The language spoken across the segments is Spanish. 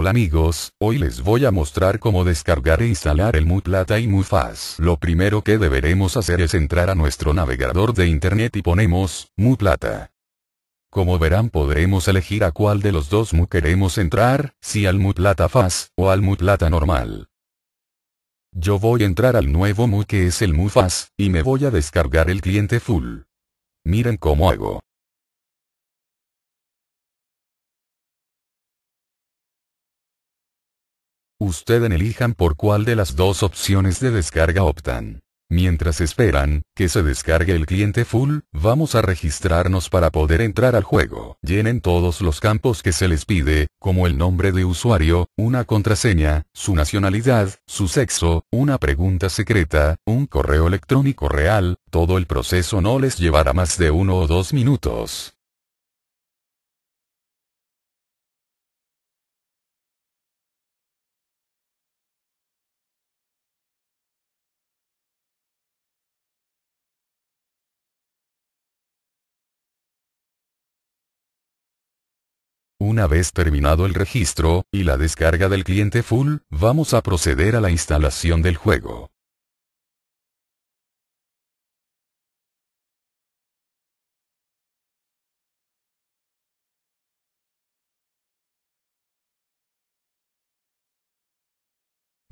Hola amigos, hoy les voy a mostrar cómo descargar e instalar el MuPlata y MuFast. Lo primero que deberemos hacer es entrar a nuestro navegador de internet y ponemos MuPlata. Como verán podremos elegir a cuál de los dos Mu queremos entrar, si al MuPlata Fast o al MuPlata normal. Yo voy a entrar al nuevo Mu que es el MuFast, y me voy a descargar el cliente full. Miren cómo hago. Ustedes elijan por cuál de las dos opciones de descarga optan. Mientras esperan que se descargue el cliente full, vamos a registrarnos para poder entrar al juego. Llenen todos los campos que se les pide, como el nombre de usuario, una contraseña, su nacionalidad, su sexo, una pregunta secreta, un correo electrónico real, todo el proceso no les llevará más de uno o dos minutos. Una vez terminado el registro, y la descarga del cliente full, vamos a proceder a la instalación del juego.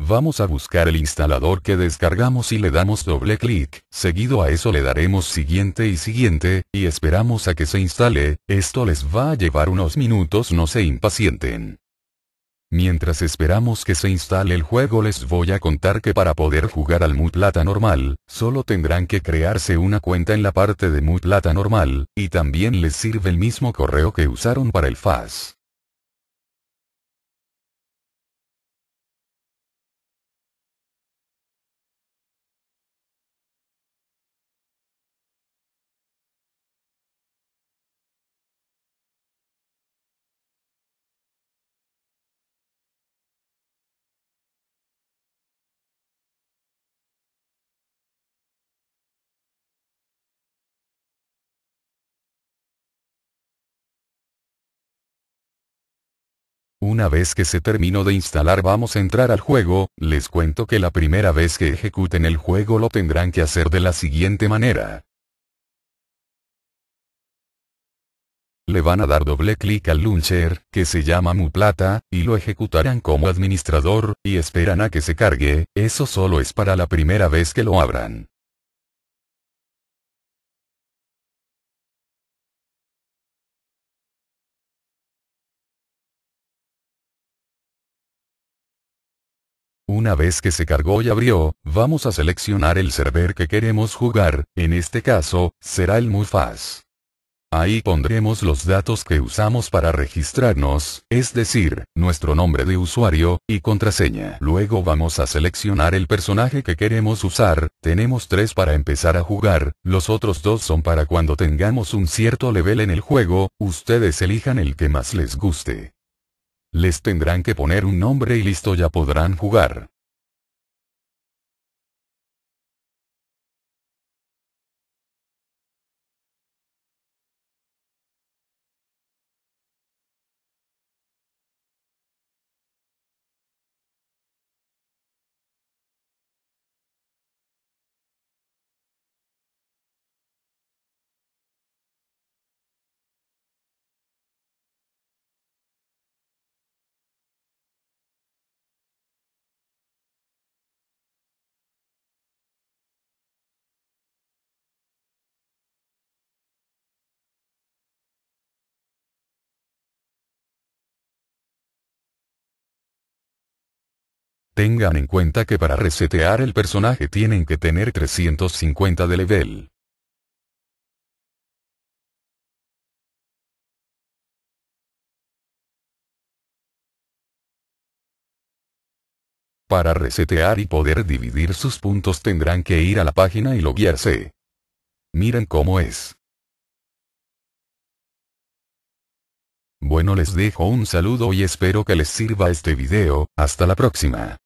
Vamos a buscar el instalador que descargamos y le damos doble clic, seguido a eso le daremos siguiente y siguiente, y esperamos a que se instale, esto les va a llevar unos minutos no se impacienten. Mientras esperamos que se instale el juego les voy a contar que para poder jugar al Mutlata normal, solo tendrán que crearse una cuenta en la parte de Mutlata normal, y también les sirve el mismo correo que usaron para el FAS. Una vez que se terminó de instalar vamos a entrar al juego, les cuento que la primera vez que ejecuten el juego lo tendrán que hacer de la siguiente manera. Le van a dar doble clic al launcher, que se llama MuPlata, y lo ejecutarán como administrador, y esperan a que se cargue, eso solo es para la primera vez que lo abran. Una vez que se cargó y abrió, vamos a seleccionar el server que queremos jugar, en este caso, será el Mufas. Ahí pondremos los datos que usamos para registrarnos, es decir, nuestro nombre de usuario, y contraseña. Luego vamos a seleccionar el personaje que queremos usar, tenemos tres para empezar a jugar, los otros dos son para cuando tengamos un cierto nivel en el juego, ustedes elijan el que más les guste. Les tendrán que poner un nombre y listo ya podrán jugar. Tengan en cuenta que para resetear el personaje tienen que tener 350 de level. Para resetear y poder dividir sus puntos tendrán que ir a la página y loguearse. Miren cómo es. Bueno les dejo un saludo y espero que les sirva este video, hasta la próxima.